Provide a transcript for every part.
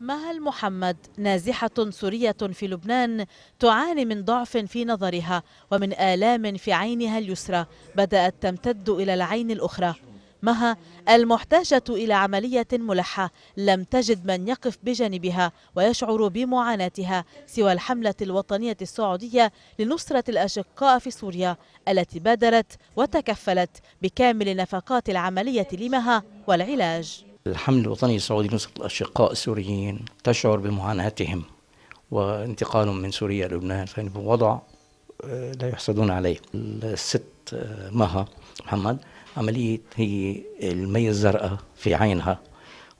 مها محمد نازحة سورية في لبنان تعاني من ضعف في نظرها ومن آلام في عينها اليسرى بدأت تمتد إلى العين الأخرى مها المحتاجة إلى عملية ملحة لم تجد من يقف بجانبها ويشعر بمعاناتها سوى الحملة الوطنية السعودية لنصرة الأشقاء في سوريا التي بادرت وتكفلت بكامل نفقات العملية لمها والعلاج الحمل الوطني السعودي لنصرة الأشقاء السوريين تشعر بمعاناتهم وانتقالهم من سوريا إلى لبنان فإن وضع آه، لا يحسدون عليه الست آه، مها محمد عملية هي المية الزرقاء في عينها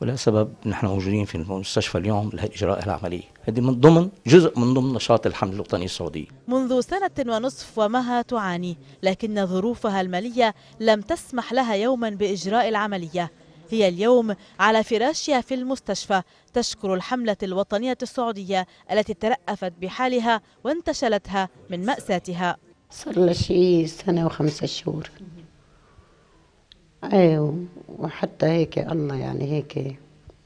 ولا سبب نحن موجودين في المستشفى اليوم لإجراء العملية هذه من ضمن جزء من ضمن نشاط الحمل الوطني السعودي منذ سنة ونصف ومها تعاني لكن ظروفها المالية لم تسمح لها يوما بإجراء العملية هي اليوم على فراشها في المستشفى تشكر الحملة الوطنية السعودية التي ترأفت بحالها وانتشلتها من مأساتها صار لها شي سنة وخمسة شهور أيوة وحتى هيك الله يعني هيك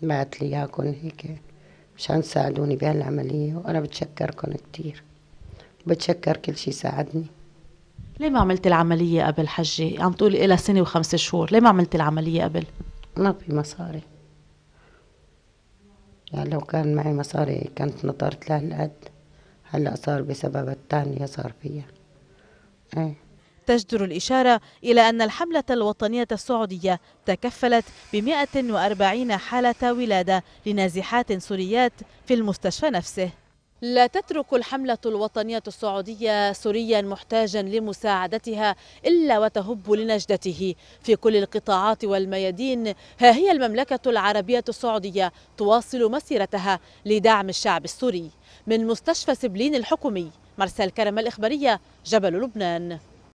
بعت لي إياكم هيك مشان تساعدوني بهالعملية وأنا بتشكركم كتير بتشكر كل شيء ساعدني ليه ما عملت العملية قبل حجي؟ عم تقولي إلى سنة وخمس شهور، ليه ما عملت العملية قبل؟ ما في مصاري يعني لو كان معي مصاري كانت نطرت لها العد هلأ صار بسبب التانية صار فيها ايه تجدر الإشارة إلى أن الحملة الوطنية السعودية تكفلت ب 140 حالة ولادة لنازحات سوريات في المستشفى نفسه لا تترك الحملة الوطنية السعودية سوريا محتاجا لمساعدتها إلا وتهب لنجدته في كل القطاعات والميادين ها هي المملكة العربية السعودية تواصل مسيرتها لدعم الشعب السوري من مستشفى سبلين الحكومي مرسى الكرم الإخبارية جبل لبنان